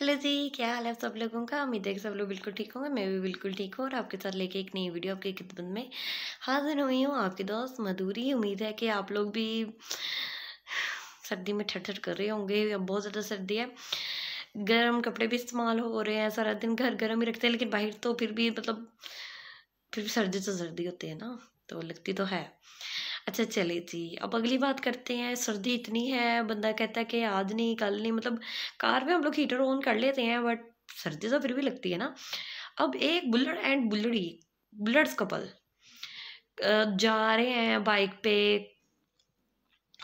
hello जी क्या हाल है सब लोगों का उम्मीद है कि सब लोग बिल्कुल ठीक होंगे मैं भी बिल्कुल ठीक हूँ और आपके साथ लेके एक नई वीडियो आपकी खिदमत में हाजिर हुई हूँ आपकी दोस्त मधुरी उम्मीद है कि आप लोग भी सर्दी में ठट ठट कर रहे होंगे अब बहुत ज़्यादा सर्दी है गर्म कपड़े भी इस्तेमाल हो रहे हैं सारा दिन घर गर्म ही रखते हैं लेकिन बाहर तो फिर भी मतलब फिर भी सर्दी तो सर्दी होती है ना तो लगती तो है अच्छा चले जी अब अगली बात करते हैं सर्दी इतनी है बंदा कहता है कि आज नहीं कल नहीं मतलब कार में हम लोग हीटर ऑन कर लेते हैं बट सर्दी तो फिर भी लगती है ना अब एक बुल्लड़ एंड बुल्लड़ी बुल्लड्स कपल जा रहे हैं बाइक पे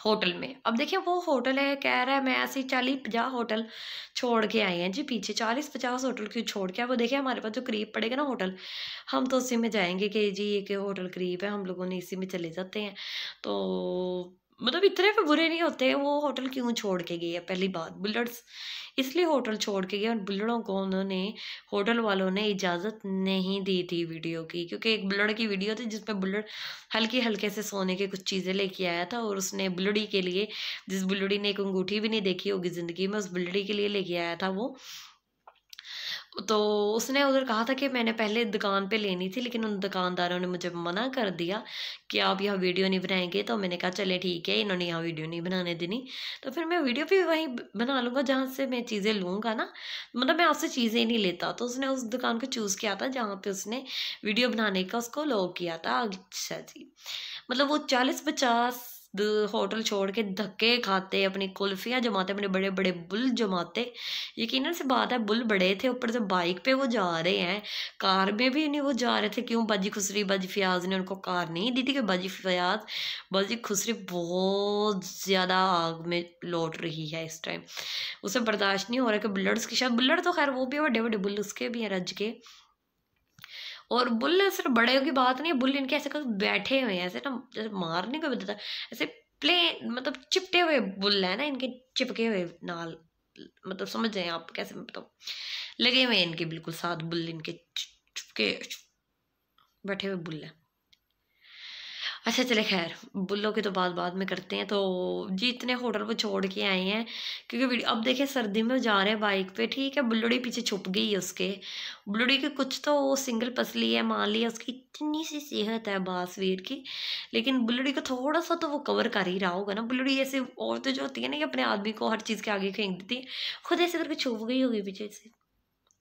होटल में अब देखिए वो होटल है कह रहा है मैं ऐसे ही चालीस पचास होटल छोड़ के आए हैं जी पीछे चालीस पचास होटल क्यों छोड़ के आए वो देखिए हमारे पास जो करीब पड़ेगा ना होटल हम तो उसी में जाएंगे कि जी एक होटल करीब है हम लोगों ने इसी में चले जाते हैं तो मतलब इतने भी बुरे नहीं होते वो होटल क्यों छोड़ के गई है पहली बात बुलेट्स इसलिए होटल छोड़ के गए और बुल्लड़ों को उन्होंने होटल वालों ने इजाज़त नहीं दी थी वीडियो की क्योंकि एक बुल्लड़ की वीडियो थी जिसमें बुल्लड़ हल्के हल्के से सोने के कुछ चीज़ें लेके आया था और उसने बुल्लड़ी के लिए जिस बुल्लड़ी ने एक अंगूठी भी नहीं देखी होगी ज़िंदगी में उस बुलड़ी के लिए लेके आया था वो तो उसने उधर कहा था कि मैंने पहले दुकान पे लेनी थी लेकिन उन दुकानदारों ने मुझे मना कर दिया कि आप यहाँ वीडियो नहीं बनाएंगे तो मैंने कहा चले ठीक है इन्होंने यहाँ वीडियो नहीं बनाने देनी तो फिर मैं वीडियो भी वहीं बना लूँगा जहाँ से मैं चीज़ें लूँगा ना मतलब मैं आपसे चीज़ें नहीं लेता तो उसने उस दुकान को चूज़ किया था जहाँ पर उसने वीडियो बनाने का उसको लॉ किया था अच्छा जी मतलब वो चालीस पचास होटल छोड़ के धक्के खाते अपनी कुल्फियाँ जमाते अपने बड़े बड़े बुल जमाते यकीन से बात है बुल बड़े थे ऊपर से बाइक पे वो जा रहे हैं कार में भी नहीं वो जा रहे थे क्यों बाजी खुसरी बाजी फयाज ने उनको कार नहीं दी थी कि बाजी फयाज बाजी खुसरी बहुत ज़्यादा आग में लौट रही है इस टाइम उसे बर्दाश्त नहीं हो रहा कि बुल्लट्स की शायद बुलट तो खैर वो भी है वे बड़े बड़े बुल उसके भी हैं रज के और बुल सिर्फ बड़े की बात नहीं है बुल इनके ऐसे बैठे हुए हैं ऐसे ना जैसे मारने को बता ऐसे प्लेन मतलब चिपटे हुए बुल है ना इनके चिपके हुए नाल मतलब समझ जाए आप कैसे मतलब लगे हुए हैं इनके बिल्कुल साथ बुल इनके चिपके बैठे हुए बुल है अच्छा चले खैर बुल्लों की तो बात बाद में करते हैं तो जी इतने होटल वो छोड़ के आए हैं क्योंकि अब देखें सर्दी में जा रहे हैं बाइक पे ठीक है बुल्लड़ी पीछे छुप गई है उसके बुल्लड़ी के कुछ तो सिंगल पसली है मान लिया उसकी इतनी सी सेहत है बासवीर की लेकिन बुल्लड़ी को थोड़ा सा तो वो कवर कर ही रहा होगा ना बुल्लड़ी ऐसे औरतें जो होती है ना कि अपने आदमी को हर चीज़ के आगे फेंक देती है खुद ऐसे करके छुप गई होगी पीछे से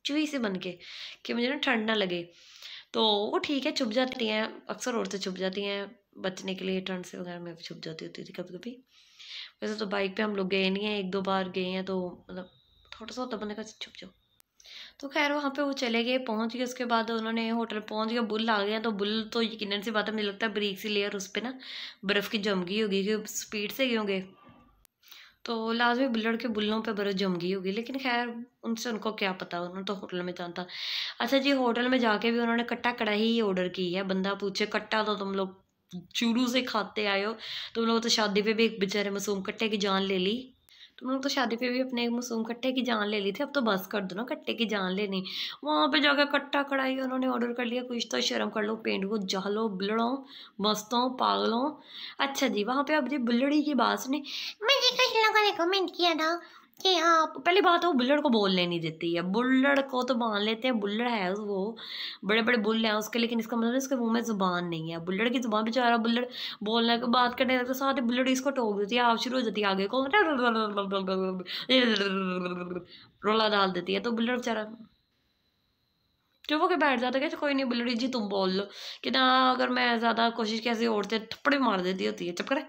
चूही से बन के कि मुझे ना ठंड ना लगे तो वो ठीक है छुप जाती हैं अक्सर औरतें छुप जाती हैं बचने के लिए ठंड से वगैरह मैं छुप जाती होती थी कभी कभी वैसे तो बाइक पे हम लोग गए नहीं हैं एक दो बार गए हैं तो मतलब थोड़ा सा होता बंदे का छुप जाओ तो खैर वहाँ पे वो चले गए पहुँच गए उसके बाद उन्होंने होटल पहुँच गया बुल आ गया तो बुल तो यकीन सी बात है मुझे लगता है ब्रीक सी लेयर उस पर ना बर्फ़ की जम गई होगी क्योंकि स्पीड से गए होंगे तो लाजमी बुल्लड़ के बुल्लों पे बर्फ़ जम गई होगी लेकिन खैर उनसे उनको क्या पता उन्होंने तो होटल में जाना था अच्छा जी होटल में जाके भी उन्होंने कट्टा कढ़ाई ऑर्डर की है बंदा पूछे कट्टा तो तुम लोग शुरू से खाते आए हो तुम तो लोग तो शादी पे भी एक बेचारे मासूम कट्टे की जान ले ली तुम तो लोग तो शादी पे भी अपने एक मासूम कट्टे की जान ले ली थी अब तो बस कर दो ना कट्टे की जान लेनी वहाँ पे जाकर कट्टा कढ़ाई उन्होंने ऑर्डर कर लिया कुछ तो शर्म कर लो पेंट को जहलो बुलड़ों मस्तों पागलों अच्छा जी वहाँ पे अब जी बुलड़ी की बात सुनी मैंने कहीं लगा ने कमेंट किया था कि आप पहली बात तो वो बुल्लड़ को बोलने नहीं देती है बुल्लड़ को तो मान लेते हैं बुल्लड़ है वो बड़े बड़े बुल्ले हैं उसके लेकिन इसका मतलब इसके मुंह में ज़ुबान नहीं है बुल्लड़ की ज़ुबान बेचारा बुल्लड़ बोलने बात करने लगता साथ ही बुल्लड़ इसको टोक देती है आप शुरू हो जाती है आगे को रोला डाल देती है तो बुल्लड़ बेचारा चुप होकर बैठ जाता कहते कोई नहीं बुल्लड़ी जी तुम बोल लो कि ना अगर मैं ज़्यादा कोशिश कैसे औरतें भी मार देती होती है चुप करे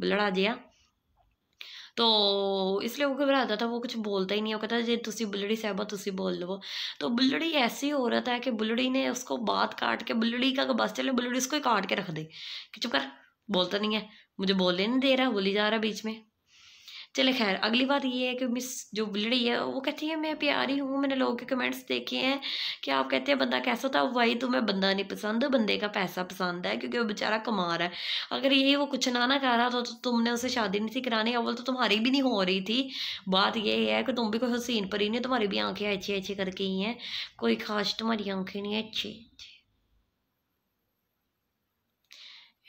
बुल्लड़ आ जाए तो इसलिए वो घबराता था वो कुछ बोलता ही नहीं वो कहता जे तुसी बुलड़ी साहबा तुसी बोल लो तो बुलड़ी ऐसी हो रहा था कि बुलड़ी ने उसको बात काट के बुलड़ी का बस चले बुलड़ी उसको ही काट के रख दे कि चुप कर बोलता नहीं है मुझे बोलने नहीं दे रहा बोली जा रहा बीच में चले खैर अगली बात ये है कि मिस जो बिलड़ी है वो कहती है मैं प्यारी हूँ मैंने लोगों के कमेंट्स देखे हैं कि आप कहते हैं बंदा कैसा था वही तुम्हें तो, बंदा नहीं पसंद बंदे का पैसा पसंद है क्योंकि वो बेचारा कमा रहा है अगर ये वो कुछ ना ना कर रहा था तो तुमने उसे शादी नहीं थी करानी अव्वल तो तुम्हारी भी नहीं हो रही थी बात यह है कि तुम भी कोई हसीन पर ही नहीं तुम्हारी भी आँखें अच्छी अच्छी करके ही हैं कोई खास तुम्हारी आँखें नहीं अच्छी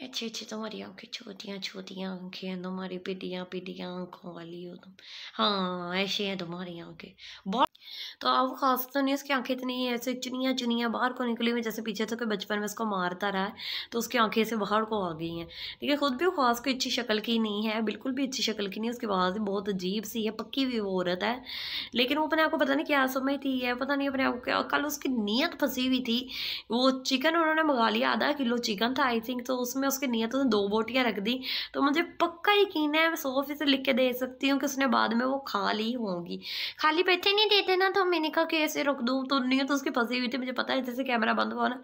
अच्छी अच्छी तुम्हारी आंखें छोटियाँ छोटियाँ आंखें हैं तुम्हारी पिटियाँ पिटियाँ आंखों वाली हो तुम हाँ ऐसे हैं तुम्हारी आंखें बहुत तो अब खास तो नहीं उसकी आंखें इतनी ऐसे चुनिया चुनिया बाहर को निकली हुई जैसे पीछे तो कोई बचपन में उसको मारता रहा है तो उसकी आंखें ऐसे बाहर को आ गई हैं ठीक है खुद भी खास कोई अच्छी शक्ल की नहीं है बिल्कुल भी अच्छी शक्ल की नहीं उसकी आवाज़ भी बहुत अजीब सी है पक्की हुई वो औरत है लेकिन वो अपने आप को पता नहीं क्या समझती है पता नहीं अपने आप को क्या कल उसकी नीयत फंसी हुई थी वो चिकन उन्होंने मंगा लिया आधा किलो चिकन था आई थिंक तो उसमें उसके नीयत उसने तो दो बोटियाँ रख दी तो मुझे पक्का यकीन है मैं सौ फीसद लिख के दे सकती हूँ कि उसने बाद में वो खा ली होंगी खाली पैसे नहीं देते ना तो मैंने कहा कि ऐसे रख दूँ तो नीयत तो उसकी फंसी हुई थी मुझे पता है जैसे कैमरा बंद हुआ ना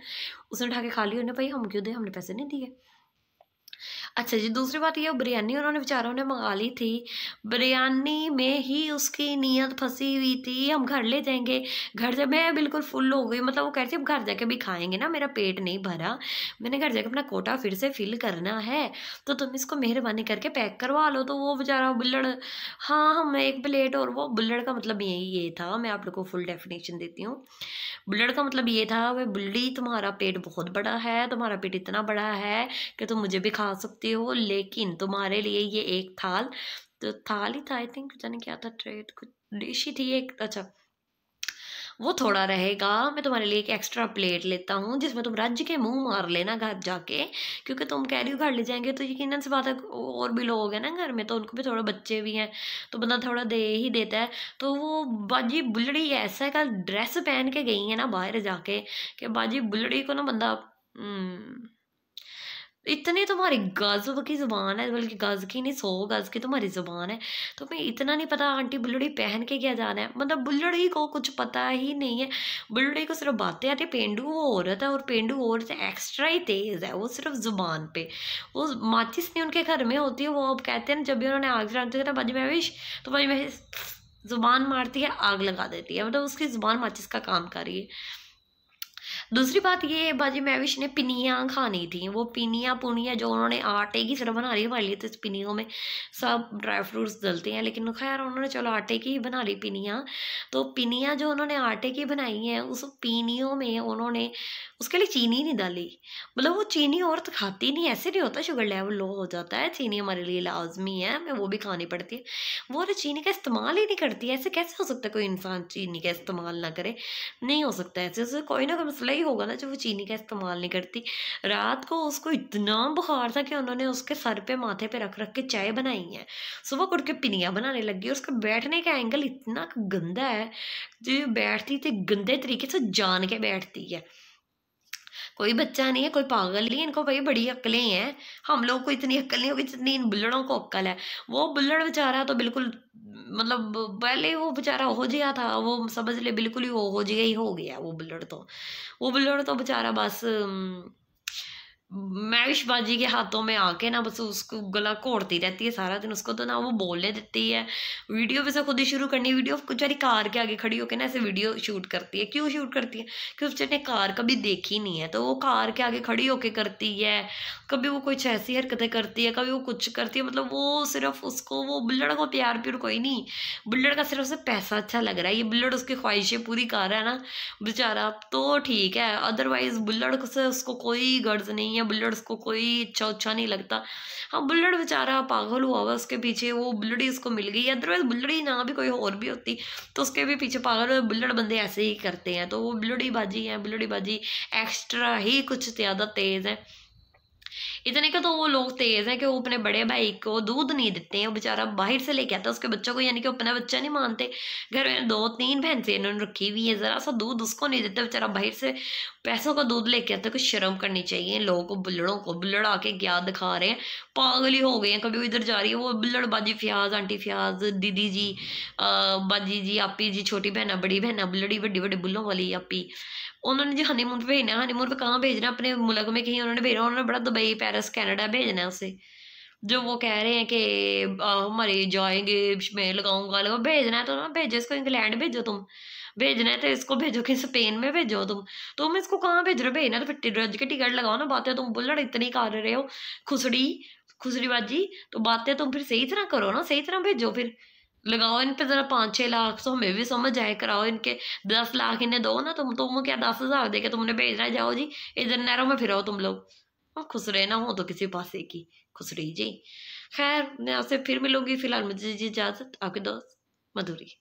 उसने उठा के खा ली उन्हें भाई हम क्यों दे हमने पैसे नहीं दिए अच्छा जी दूसरी बात यह बिरयानी उन्होंने बेचारों ने मंगा ली थी बिरयानी में ही उसकी नीयत फंसी हुई थी हम घर ले जाएंगे घर जब मैं बिल्कुल फुल हो गई मतलब वो कह रही थी हम घर जाके भी खाएंगे ना मेरा पेट नहीं भरा मैंने घर जाके अपना कोटा फिर से फिल करना है तो तुम इसको मेहरबानी करके पैक करवा लो तो वो बेचारा बुल्लड़ हाँ हम एक प्लेट और वो बुल्लड़ का मतलब यही ये था मैं आप लोग को फुल डेफिनेशन देती हूँ बुल्लड़ का मतलब ये था वह बुल्ली तुम्हारा पेट बहुत बड़ा है तुम्हारा पेट इतना बड़ा है कि तुम मुझे भी खा खा सकते हो लेकिन तुम्हारे लिए ये एक थाल तो थाल ही था आई थिंक पता नहीं क्या था ट्रेड कुछ डिश ही थी एक अच्छा वो थोड़ा रहेगा मैं तुम्हारे लिए एक एक्स्ट्रा प्लेट लेता हूँ जिसमें तुम राज्य के मुंह मार लेना घर जाके क्योंकि तुम कह रही हो घर ले जाएंगे तो यकीन से बात है और भी लोग हैं ना घर में तो उनको भी थोड़ा बच्चे भी हैं तो बंदा थोड़ा दे ही देता है तो वो बाजी बुलड़ी ऐसा कल ड्रेस पहन के गई है ना बाहर जाके कि बाजी बुलड़ी को ना बंदा हम्म, इतनी तुम्हारी गज़ब की ज़ुबान है बल्कि गज़ की नहीं सो गज़ की तुम्हारी ज़ुबान है तो तुम्हें इतना नहीं पता आंटी बुल्लड़ी पहन के क्या जाना है मतलब बुल्लड़ी को कुछ पता ही नहीं है बुल्लड़ी को सिर्फ बातें आती पेंडू वो औरत है और पेंडू औरत एक्स्ट्रा ही तेज़ है वो सिर्फ ज़ुबान पे वो माचिस नहीं उनके घर में होती है वो अब कहते हैं जब भी उन्होंने आग जलाते कहते भाजी महवेश तो भाजी महवेश ज़ुबान मारती है आग लगा देती है मतलब उसकी ज़ुबान माचिस का काम कर रही है दूसरी बात ये है बाजी मैविश ने पिनियाँ खानी थी वो पिनियाँ पुनियाँ जो उन्होंने आटे की सिर्फ बना रही हमारे लिए तो इस पिनियों में सब ड्राई फ्रूट्स डलते हैं लेकिन खैर उन्होंने चलो आटे की ही बना ली पिनियाँ तो पिनियाँ जो उन्होंने आटे की बनाई हैं उस पीनियों में उन्होंने उसके लिए चीनी नहीं डाली मतलब वो चीनी और तो खाती नहीं ऐसे नहीं होता शुगर लेवल लो हो जाता है चीनी हमारे लिए लाजमी है हमें वो भी खानी पड़ती है वो तो चीनी का इस्तेमाल ही नहीं करती ऐसे कैसे हो सकता है कोई इंसान चीनी का इस्तेमाल ना करे नहीं हो सकता ऐसे कोई ना कोई मसला ही होगा ना जो वो चीनी का इस्तेमाल नहीं करती रात को उसको इतना बुखार था कि उन्होंने उसके सर पे माथे पे रख रख के चाय बनाई है सुबह उठ के पिनिया बनाने लगी उसका बैठने का एंगल इतना गंदा है जो बैठती थी गंदे तरीके से जान के बैठती है कोई बच्चा नहीं है कोई पागल नहीं है इनको भाई बड़ी अकलें हैं हम लोग को इतनी अक्ल नहीं होगी जितनी इन बुल्लड़ों को अक्ल है वो बुल्लड़ बेचारा तो बिल्कुल मतलब पहले वो बेचारा हो गया था वो समझ ले बिल्कुल ही वो हो गया ही हो गया वो बुलड़ तो वो ब्लड तो बेचारा बस मैविशबाजी के हाथों में आके ना बस उसको गला घोड़ती रहती है सारा दिन उसको तो ना वो बोलने देती है वीडियो भी वैसे खुद ही शुरू करनी है वीडियो बेचारी कार के आगे खड़ी होकर ना ऐसे वीडियो शूट करती है क्यों शूट करती है क्योंकि बेचारी कार कभी देखी नहीं है तो वो कार के आगे खड़ी होके करती है कभी वो कुछ ऐसी हरकतें करती है कभी वो कुछ करती है मतलब वो सिर्फ उसको वो बुल्लड़ को प्यार प्यार कोई नहीं बुल्लड़ का सिर्फ उसे पैसा अच्छा लग रहा है ये बुल्लड़ उसकी ख्वाहिशें पूरी कर रहा है ना बेचारा तो ठीक है अदरवाइज बुल्लड़ से उसको कोई गर्ज नहीं है बुल्लड़ उसको कोई उच्छा नहीं लगता हाँ बुल्लड़ बेचारा पागल हुआ हुआ उसके पीछे वो बुल्लड़ी उसको मिल गई अदरवाइज बुल्लड़ी ना भी कोई और भी होती तो उसके भी पीछे पागल हुए बुल्लड़ बंदे ऐसे ही करते हैं तो वो बुल्लड़ी बाजी है बुल्लड़ी बाजी एक्स्ट्रा ही कुछ ज़्यादा तेज़ है इतने के तो वो लोग तेज हैं कि वो अपने बड़े भाई को दूध नहीं देते हैं बेचारा बाहर से लेके आता है उसके बच्चों को यानी कि अपना बच्चा नहीं मानते घर में दो तीन बहन से इन्होंने रखी हुई है ज़रा सा दूध उसको नहीं देते बेचारा बाहर से पैसों का दूध लेके आता है कुछ शर्म करनी चाहिए लोगों को बुल्लड़ों को बुल्लड़ा आके क्या दिखा रहे हैं पागली हो गए हैं कभी इधर जा रही है वो बुल्लड़ बाजी फ्याज आंटी फ्याज दीदी जी बाजी जी आपी जी छोटी बहना बड़ी बहना बुल्लड़ी बड़ी बड़े बुल्लों वाली आपी उन्होंने जो हनीमून पे भेजना है हनीमून पे कहाँ भेजना अपने मुल्क में कहीं उन्होंने भेजना उन्होंने बड़ा दुबई पेरिस कनाडा भेजना उसे जो वो कह रहे हैं कि हमारे जाएंगे मैं लगाऊंगा लगा भेजना है तो ना भेजो इसको इंग्लैंड भेजो तुम भेजना है तो इसको भेजो कि स्पेन में भेजो तुम तुम इसको कहाँ भेज रहे हो भेजना तो फिर रज के टिकट लगाओ ना बातें तुम बुल्लड़ इतनी कर रहे हो खुसड़ी खुसड़ीबाजी तो बातें तुम फिर सही तरह करो ना सही तरह भेजो फिर लगाओ इन पे ज़रा पाँच छः लाख सो तो में भी समझ आए कराओ इनके दस लाख इन्हें दो ना तुम तुम क्या दस हज़ार दे के तुमने भेजना जाओ जी इधर नहरों में फिराओ तुम लोग और खुसरे ना हो तो किसी पासे की खुसरी जी खैर मैं आपसे फिर मिलूंगी फिलहाल मुझे इजाज़त आपके दोस्त मधुरी